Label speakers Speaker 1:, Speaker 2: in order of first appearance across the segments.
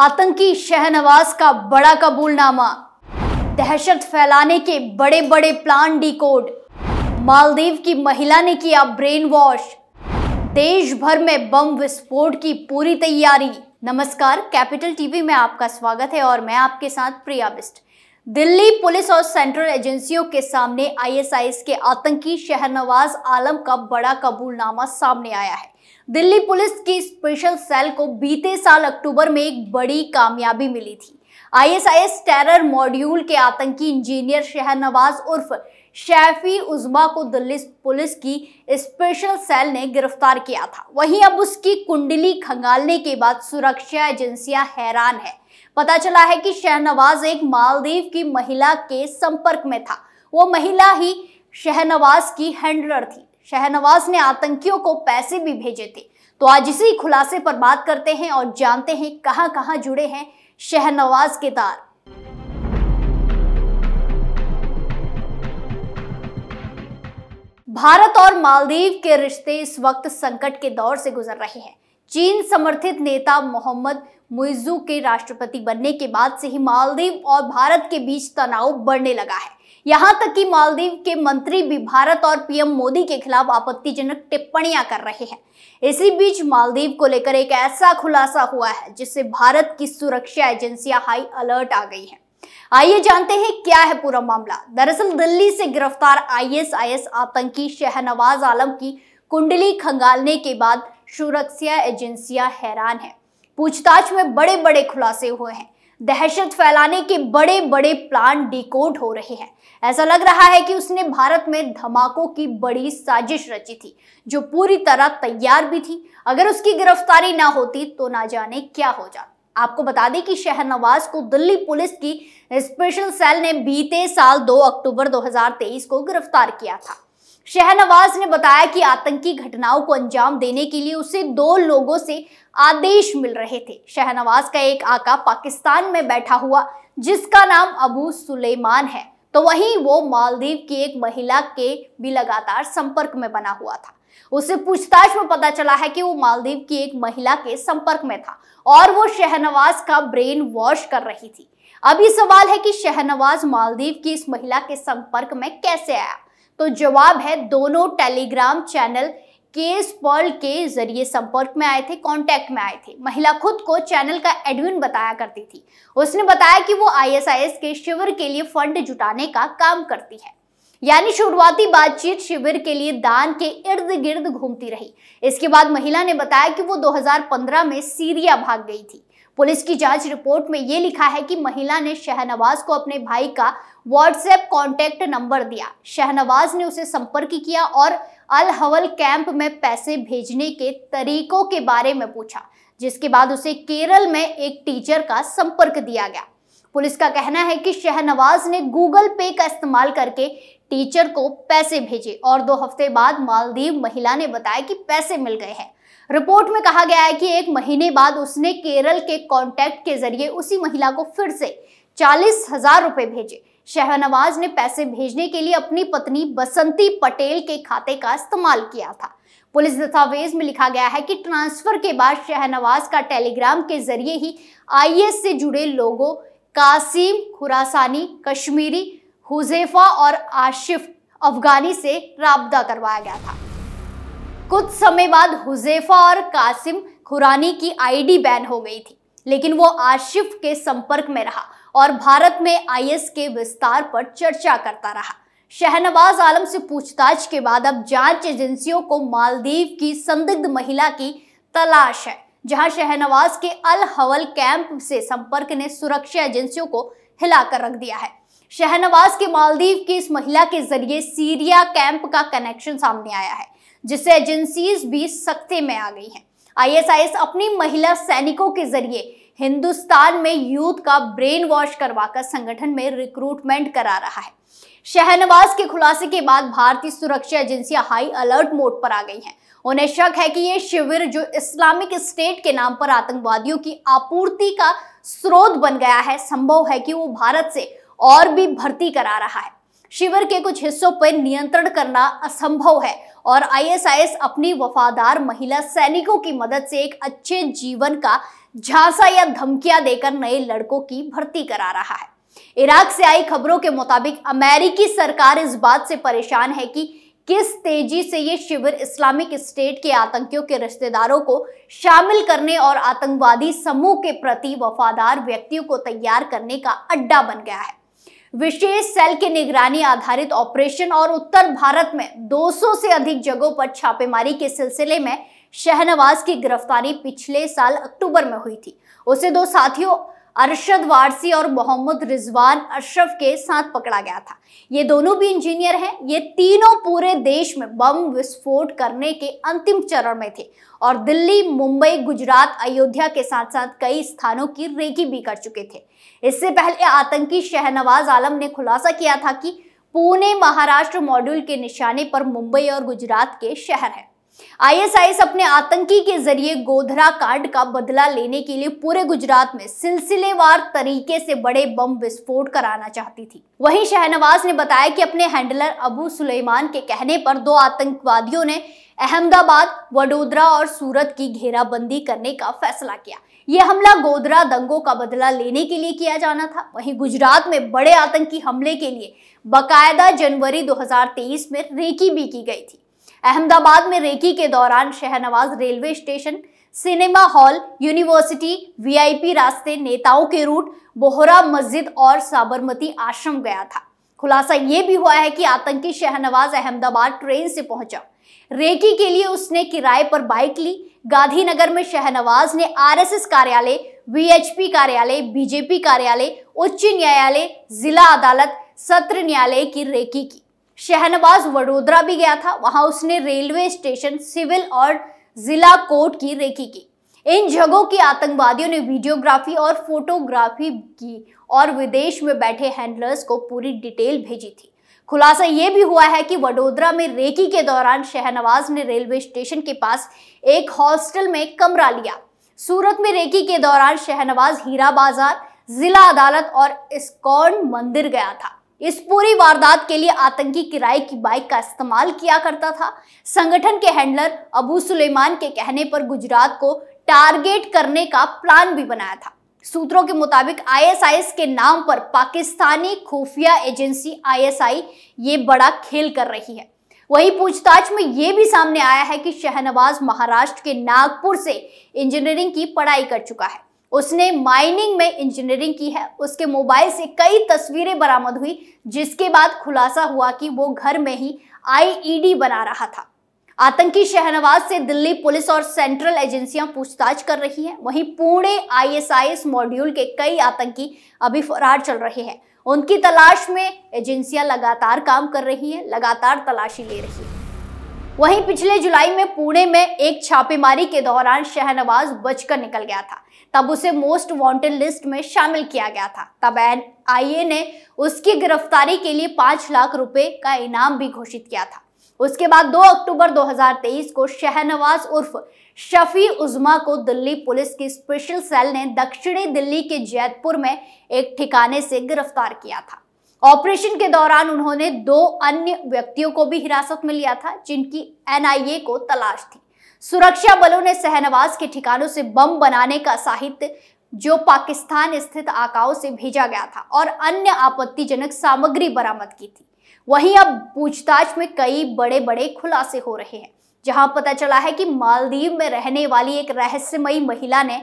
Speaker 1: आतंकी शहनवाज का बड़ा कबूलनामा दहशत फैलाने के बड़े बड़े प्लान डिकोड मालदीव की महिला ने किया ब्रेन वॉश देश भर में बम विस्फोट की पूरी तैयारी नमस्कार कैपिटल टीवी में आपका स्वागत है और मैं आपके साथ प्रिया बिस्ट दिल्ली पुलिस और सेंट्रल एजेंसियों के सामने आईएसआईएस के आतंकी शहनवाज आलम का बड़ा कबूलनामा सामने आया है दिल्ली पुलिस की स्पेशल सेल को बीते साल अक्टूबर में एक बड़ी कामयाबी मिली थी आईएसआईएस टेरर मॉड्यूल के आतंकी इंजीनियर शहनवाज उर्फ शैफी उजमा को दिल्ली पुलिस की स्पेशल सेल ने गिरफ्तार किया था वहीं अब उसकी कुंडली खंगालने के बाद सुरक्षा एजेंसियां हैरान है पता चला है कि शहनवाज एक मालदीव की महिला के संपर्क में था वो महिला ही शहनवाज की हैंडलर थी शहनवाज ने आतंकियों को पैसे भी भेजे थे तो आज इसी खुलासे पर बात करते हैं और जानते हैं कहां कहां जुड़े हैं शहनवाज के तार भारत और मालदीव के रिश्ते इस वक्त संकट के दौर से गुजर रहे हैं चीन समर्थित नेता मोहम्मद मुइजू के राष्ट्रपति बनने के बाद से ही मालदीव और भारत के बीच तनाव बढ़ने लगा है यहां तक कि मालदीव के मंत्री भी भारत और पीएम मोदी के खिलाफ आपत्तिजनक टिप्पणियां कर रहे हैं इसी बीच मालदीव को लेकर एक ऐसा खुलासा हुआ है जिससे भारत की सुरक्षा एजेंसियां हाई अलर्ट आ गई हैं आइए जानते हैं क्या है पूरा मामला दरअसल दिल्ली से गिरफ्तार आईएसआईएस आतंकी शहनवाज आलम की कुंडली खंगालने के बाद सुरक्षा एजेंसियां हैरान है पूछताछ में बड़े बड़े खुलासे हुए हैं दहशत फैलाने के बड़े बड़े प्लान डिकोड हो रहे हैं ऐसा लग रहा है कि उसने भारत में धमाकों की बड़ी साजिश रची थी जो पूरी तरह तैयार भी थी अगर उसकी गिरफ्तारी ना होती तो ना जाने क्या हो जाता आपको बता दें कि शहनवाज को दिल्ली पुलिस की स्पेशल सेल ने बीते साल 2 अक्टूबर 2023 को गिरफ्तार किया था शहनवाज ने बताया कि आतंकी घटनाओं को अंजाम देने के लिए उसे दो लोगों से आदेश मिल रहे थे शहनवाज का एक आका पाकिस्तान में बैठा हुआ जिसका नाम अबू सुलेमान है तो वहीं वो मालदीव की एक महिला के भी लगातार संपर्क में बना हुआ था उसे पूछताछ में पता चला है कि वो मालदीव की एक महिला के संपर्क में था और वो शहनवाज का ब्रेन वॉश कर रही थी अब ये सवाल है कि शहनवाज मालदीव की इस महिला के संपर्क में कैसे आया तो जवाब है दोनों टेलीग्राम चैनल केस पर्ल के जरिए संपर्क में आए थे कांटेक्ट में आए थे महिला खुद को चैनल का एडमिन बताया करती थी उसने बताया कि वो आईएसआईएस के शिविर के लिए फंड जुटाने का काम करती है यानी शुरुआती बातचीत शिविर के लिए दान के इर्द गिर्द घूमती रही इसके बाद महिला ने बताया कि वो 2015 में सीरिया भाग गई थी पुलिस की जांच रिपोर्ट में ये लिखा है कि महिला ने शहनवाज को अपने भाई का व्हाट्सएप कॉन्टेक्ट नंबर दिया शहनवाज ने उसे संपर्क किया और अल हवल कैंप में पैसे भेजने के तरीकों के बारे में पूछा जिसके बाद उसे केरल में एक टीचर का संपर्क दिया गया पुलिस का कहना है कि शहनवाज ने गूगल पे का इस्तेमाल करके टीचर को पैसे भेजे और दो हफ्ते बाद मालदीव महिला ने बताया कि पैसे मिल गए हैं रिपोर्ट में कहा गया है कि एक महीने बाद उसने केरल के कॉन्टैक्ट के जरिए उसी महिला को फिर से चालीस हजार रुपए भेजे शहनवाज ने पैसे भेजने के लिए अपनी पत्नी बसंती पटेल के खाते का इस्तेमाल किया था पुलिस दस्तावेज में लिखा गया है कि ट्रांसफर के बाद शहनवाज का टेलीग्राम के जरिए ही आईएस से जुड़े लोगों कासिम खुरासानी कश्मीरी हुजेफा और आशिफ अफगानी से रबा करवाया गया था कुछ समय बाद हुजैफा और कासिम खुरानी की आईडी बैन हो गई थी लेकिन वो आशिफ के संपर्क में रहा और भारत में आईएस के विस्तार पर चर्चा करता रहा शहनवाज आलम से पूछताछ के बाद अब जांच एजेंसियों को मालदीव की संदिग्ध महिला की तलाश है जहां शहनवाज के अल हवल कैंप से संपर्क ने सुरक्षा एजेंसियों को हिलाकर रख दिया है शहनवाज के मालदीव की इस महिला के जरिए सीरिया कैंप का कनेक्शन सामने आया है जिससे एजेंसीज भी सख्ते में आ गई हैं आईएसआईएस अपनी महिला सैनिकों के जरिए हिंदुस्तान में यूथ का ब्रेन वॉश करवाकर संगठन में रिक्रूटमेंट करा रहा है शहनवाज के खुलासे के बाद भारतीय सुरक्षा एजेंसियां हाई अलर्ट मोड पर आ गई हैं उन्हें शक है कि ये शिविर जो इस्लामिक स्टेट के नाम पर आतंकवादियों की आपूर्ति का स्रोत बन गया है संभव है कि वो भारत से और भी भर्ती करा रहा है शिविर के कुछ हिस्सों पर नियंत्रण करना असंभव है और आईएसआईएस अपनी वफादार महिला सैनिकों की मदद से एक अच्छे जीवन का झांसा या धमकियां देकर नए लड़कों की भर्ती करा रहा है इराक से आई खबरों के मुताबिक अमेरिकी सरकार इस बात से परेशान है कि किस तेजी से ये शिविर इस्लामिक स्टेट के आतंकियों के रिश्तेदारों को शामिल करने और आतंकवादी समूह के प्रति वफादार व्यक्तियों को तैयार करने का अड्डा बन गया है विशेष सेल के निगरानी आधारित ऑपरेशन और उत्तर भारत में 200 से अधिक जगहों पर छापेमारी के सिलसिले में शहनवाज की गिरफ्तारी पिछले साल अक्टूबर में हुई थी उसे दो साथियों अरशद वारसी और मोहम्मद रिजवान अशरफ के साथ पकड़ा गया था ये दोनों भी इंजीनियर हैं ये तीनों पूरे देश में बम विस्फोट करने के अंतिम चरण में थे और दिल्ली मुंबई गुजरात अयोध्या के साथ साथ कई स्थानों की रेकी भी कर चुके थे इससे पहले आतंकी शहनवाज आलम ने खुलासा किया था कि पुणे महाराष्ट्र मॉड्यूल के निशाने पर मुंबई और गुजरात के शहर हैं आईएसआईएस अपने आतंकी के जरिए गोधरा कांड का बदला लेने के लिए पूरे गुजरात में सिलसिलेवार तरीके से बड़े बम विस्फोट कराना चाहती थी वहीं शहनवाज ने बताया कि अपने हैंडलर अबू सुलेमान के कहने पर दो आतंकवादियों ने अहमदाबाद वडोदरा और सूरत की घेराबंदी करने का फैसला किया ये हमला गोधरा दंगों का बदला लेने के लिए किया जाना था वहीं गुजरात में बड़े आतंकी हमले के लिए बकायदा जनवरी 2023 में रेकी भी की गई थी अहमदाबाद में रेकी के दौरान Shahnawaz railway station cinema hall university VIP रास्ते नेताओं के रूट बोहरा मस्जिद और साबरमती आश्रम गया था खुलासा ये भी हुआ है कि आतंकी शहनवाज अहमदाबाद ट्रेन से पहुंचा रेकी के लिए उसने किराए पर बाइक ली गांधीनगर में शहनवाज ने आरएसएस कार्यालय वीएचपी कार्यालय बीजेपी कार्यालय उच्च न्यायालय जिला अदालत सत्र न्यायालय की रेकी की शहनवाज वडोदरा भी गया था वहां उसने रेलवे स्टेशन सिविल और जिला कोर्ट की रेकी की इन जगहों की आतंकवादियों ने वीडियोग्राफी और फोटोग्राफी की और विदेश में बैठे हैंडलर्स को पूरी डिटेल भेजी थी खुलासा ये भी हुआ है कि वडोदरा में रेकी के दौरान शहनवाज ने रेलवे स्टेशन के पास एक हॉस्टल में कमरा लिया सूरत में रेकी के दौरान शहनवाज हीरा बाजार जिला अदालत और इस्कॉन मंदिर गया था इस पूरी वारदात के लिए आतंकी किराए की बाइक का इस्तेमाल किया करता था संगठन के हैंडलर अबू सुलेमान के कहने पर गुजरात को टारगेट करने का प्लान भी बनाया था सूत्रों के मुताबिक आईएसआईएस के नाम पर पाकिस्तानी खुफिया एजेंसी आईएसआई ये बड़ा खेल कर रही है वही पूछताछ में ये भी सामने आया है कि शहनवाज महाराष्ट्र के नागपुर से इंजीनियरिंग की पढ़ाई कर चुका है उसने माइनिंग में इंजीनियरिंग की है उसके मोबाइल से कई तस्वीरें बरामद हुई जिसके बाद खुलासा हुआ कि वो घर में ही आईईडी बना रहा था आतंकी शहनवाज से दिल्ली पुलिस और सेंट्रल एजेंसियां पूछताछ कर रही हैं वहीं पुणे आईएसआईएस मॉड्यूल के कई आतंकी अभी फरार चल रहे हैं उनकी तलाश में एजेंसियां लगातार काम कर रही हैं लगातार तलाशी ले रही हैं वहीं पिछले जुलाई में पुणे में एक छापेमारी के दौरान शहनवाज बचकर निकल गया था तब उसे मोस्ट वांटेड लिस्ट में शामिल किया गया था तब एन आई ने उसकी गिरफ्तारी के लिए पांच लाख रुपए का इनाम भी घोषित किया था उसके बाद 2 अक्टूबर 2023 को शहनवाज उर्फ शफी उजमा को दिल्ली पुलिस की स्पेशल सेल ने दक्षिणी दिल्ली के जैतपुर में एक ठिकाने से गिरफ्तार किया था ऑपरेशन के दौरान उन्होंने दो अन्य व्यक्तियों को भी हिरासत में लिया था जिनकी एनआईए को तलाश थी सुरक्षा बलों ने सहनवाज के ठिकानों से बम बनाने का साहित्य जो पाकिस्तान स्थित आकाओं से भेजा गया था और अन्य आपत्तिजनक सामग्री बरामद की थी वहीं अब पूछताछ में कई बड़े बड़े खुलासे हो रहे हैं जहां पता चला है कि मालदीव में रहने वाली एक रहस्यमयी महिला ने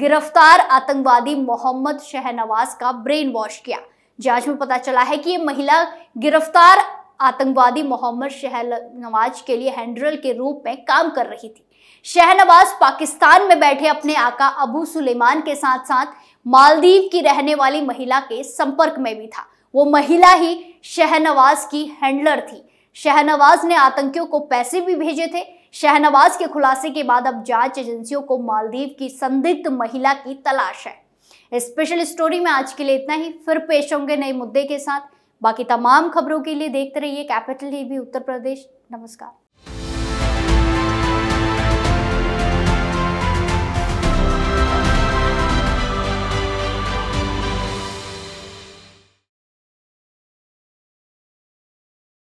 Speaker 1: गिरफ्तार आतंकवादी मोहम्मद शहनवाज का ब्रेन वॉश किया जांच में पता चला है कि ये महिला गिरफ्तार आतंकवादी मोहम्मद शहनवाज के लिए हैंड्रल के रूप में काम कर रही थी शहनवाज पाकिस्तान में बैठे अपने आका अबू सुलेमान के साथ साथ मालदीव की रहने वाली महिला के संपर्क में भी था वो महिला ही शहनवाज की हैंडलर थी शहनवाज ने आतंकियों को पैसे भी भेजे थे शहनवाज के खुलासे के बाद अब जांच एजेंसियों को मालदीव की संदिग्ध महिला की तलाश है स्पेशल स्टोरी में आज के लिए इतना ही फिर पेश होंगे नए मुद्दे के साथ बाकी तमाम खबरों के लिए देखते रहिए कैपिटल टीवी उत्तर प्रदेश नमस्कार